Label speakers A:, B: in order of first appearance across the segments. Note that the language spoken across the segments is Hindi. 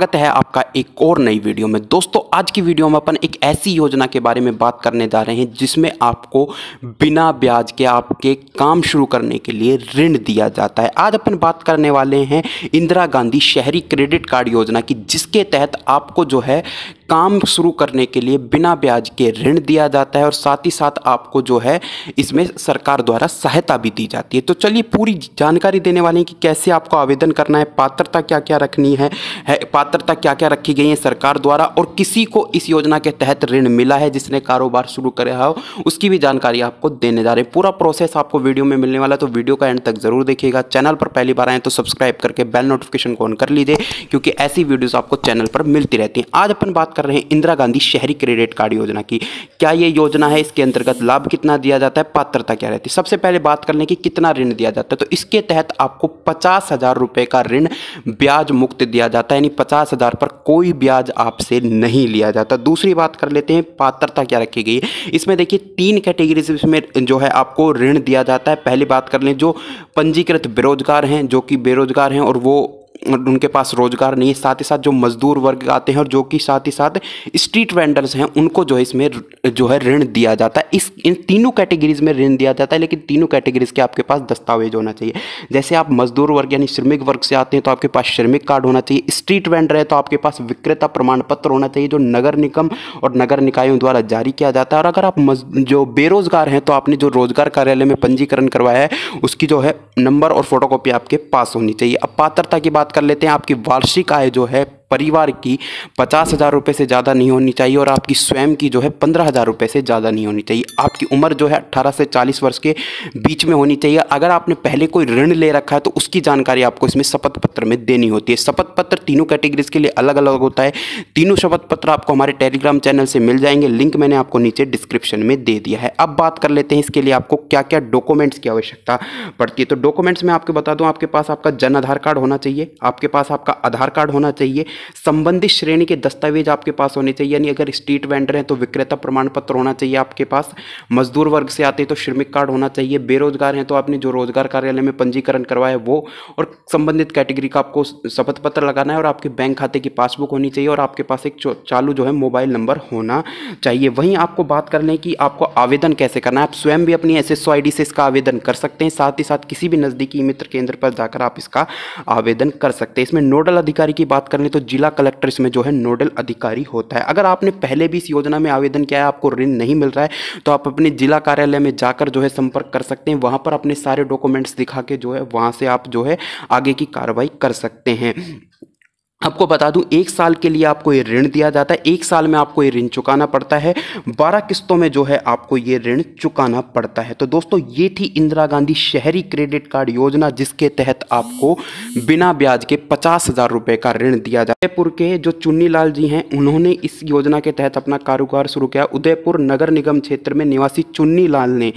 A: स्वागत है आपका एक और नई वीडियो में दोस्तों आज की वीडियो में अपन एक ऐसी योजना के बारे में बात करने जा रहे हैं जिसमें आपको बिना ब्याज के आपके काम शुरू करने के लिए ऋण दिया जाता है आज अपन बात करने वाले हैं इंदिरा गांधी शहरी क्रेडिट कार्ड योजना की जिसके तहत आपको जो है काम शुरू करने के लिए बिना ब्याज के ऋण दिया जाता है और साथ ही साथ आपको जो है इसमें सरकार द्वारा सहायता भी दी जाती है तो चलिए पूरी जानकारी देने वाले हैं कि कैसे आपको आवेदन करना है पात्रता क्या क्या रखनी है, है पात्रता क्या क्या रखी गई है सरकार द्वारा और किसी को इस योजना के तहत ऋण मिला है जिसने कारोबार शुरू करा हो उसकी भी जानकारी आपको देने जा रहे हैं पूरा प्रोसेस आपको वीडियो में मिलने वाला तो वीडियो का एंड तक जरूर देखिएगा चैनल पर पहली बार आए तो सब्सक्राइब करके बेल नोटिफिकेशन को ऑन कर लीजिए क्योंकि ऐसी वीडियोज़ आपको चैनल पर मिलती रहती है आज अपन बात कर रहे हैं इंदिरा गांधी शहरी क्रेडिट कार्ड योजना की क्या ये योजना है इसके अंतर्गत लाभ कितना दिया जाता है पात्रता क्या रहती है सबसे पहले बात कर लें कि कितना ऋण दिया जाता है तो इसके तहत आपको पचास हज़ार रुपये का ऋण ब्याज मुक्त दिया जाता है यानी पचास हज़ार पर कोई ब्याज आपसे नहीं लिया जाता दूसरी बात कर लेते हैं पात्रता क्या रखी गई इसमें देखिए तीन कैटेगरीज इसमें जो है आपको ऋण दिया जाता है पहली बात कर लें जो पंजीकृत बेरोजगार हैं जो कि बेरोजगार हैं और वो उनके पास रोज़गार नहीं है साथ ही साथ जो मज़दूर वर्ग आते हैं और जो कि साथ ही साथ स्ट्रीट वेंडर्स हैं उनको जो है इसमें जो है ऋण दिया जाता है इस इन तीनों कैटेगरीज़ में ऋण दिया जाता है लेकिन तीनों कैटेगरीज़ के आपके पास दस्तावेज होना चाहिए जैसे आप मज़दूर वर्ग यानी श्रमिक वर्ग से आते हैं तो आपके पास श्रमिक कार्ड होना चाहिए स्ट्रीट वेंडर है तो आपके पास विक्रेता प्रमाण पत्र होना चाहिए जो नगर निगम और नगर निकायों द्वारा जारी किया जाता है और अगर आप जो बेरोज़गार हैं तो आपने जो रोज़गार कार्यालय में पंजीकरण करवाया है उसकी जो है नंबर और फोटोकॉपी आपके पास होनी चाहिए अब पात्रता की बात बात कर लेते हैं आपकी वार्षिक आय जो है परिवार की पचास हज़ार रुपये से ज़्यादा नहीं होनी चाहिए और आपकी स्वयं की जो है पंद्रह हज़ार रुपये से ज़्यादा नहीं होनी चाहिए आपकी उम्र जो है अट्ठारह से चालीस वर्ष के बीच में होनी चाहिए अगर आपने पहले कोई ऋण ले रखा है तो उसकी जानकारी आपको इसमें शपथ पत्र में देनी होती है शपथ पत्र तीनों कैटेगरीज के लिए अलग अलग होता है तीनों शपथ पत्र आपको हमारे टेलीग्राम चैनल से मिल जाएंगे लिंक मैंने आपको नीचे डिस्क्रिप्शन में दे दिया है अब बात कर लेते हैं इसके लिए आपको क्या क्या डॉक्यूमेंट्स की आवश्यकता पड़ती है तो डॉक्यूमेंट्स में आपको बता दूँ आपके पास आपका जन आधार कार्ड होना चाहिए आपके पास आपका आधार कार्ड होना चाहिए संबंधित श्रेणी के दस्तावेज आपके पास होने चाहिए यानी अगर स्ट्रीट वेंडर हैं तो विक्रेता प्रमाण पत्र होना चाहिए आपके पास मजदूर वर्ग से आते हैं तो श्रमिक कार्ड होना चाहिए बेरोजगार हैं तो आपने जो रोजगार कार्यालय में पंजीकरण करवाया है वो और संबंधित कैटेगरी का आपको शपथ पत्र लगाना है और आपके बैंक खाते की पासबुक होनी चाहिए और आपके पास एक चालू जो है मोबाइल नंबर होना चाहिए वहीं आपको बात कर लें कि आपको आवेदन कैसे करना है आप स्वयं भी अपनी एस एस से इसका आवेदन कर सकते हैं साथ ही साथ किसी भी नज़दीकी मित्र केंद्र पर जाकर आप इसका आवेदन कर सकते हैं इसमें नोडल अधिकारी की बात कर लें तो जिला कलेक्टर इसमें जो है नोडल अधिकारी होता है अगर आपने पहले भी इस योजना में आवेदन किया है आपको ऋण नहीं मिल रहा है तो आप अपने जिला कार्यालय में जाकर जो है संपर्क कर सकते हैं वहाँ पर अपने सारे डॉक्यूमेंट्स दिखा के जो है वहाँ से आप जो है आगे की कार्रवाई कर सकते हैं आपको बता दूं एक साल के लिए आपको ये ऋण दिया जाता है एक साल में आपको ये ऋण चुकाना पड़ता है बारह किस्तों में जो है आपको ये ऋण चुकाना पड़ता है तो दोस्तों ये थी इंदिरा गांधी शहरी क्रेडिट कार्ड योजना जिसके तहत आपको बिना ब्याज के पचास हज़ार रुपये का ऋण दिया जाता है उदयपुर के जो चुन्नी लाल जी हैं उन्होंने इस योजना के तहत अपना कारोबार शुरू किया उदयपुर नगर निगम क्षेत्र में निवासी चुन्नी लाल ने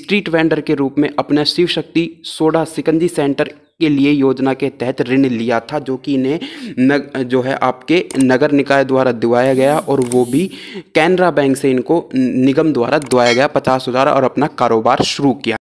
A: स्ट्रीट वेंडर के रूप में अपना शिव शक्ति सोडा सिकंजी सेंटर के लिए योजना के तहत ऋण लिया था जो कि इन्हें नग, जो है आपके नगर निकाय द्वारा दिवाया गया और वो भी कैनरा बैंक से इनको निगम द्वारा दिवाया गया पचास हज़ार और अपना कारोबार शुरू किया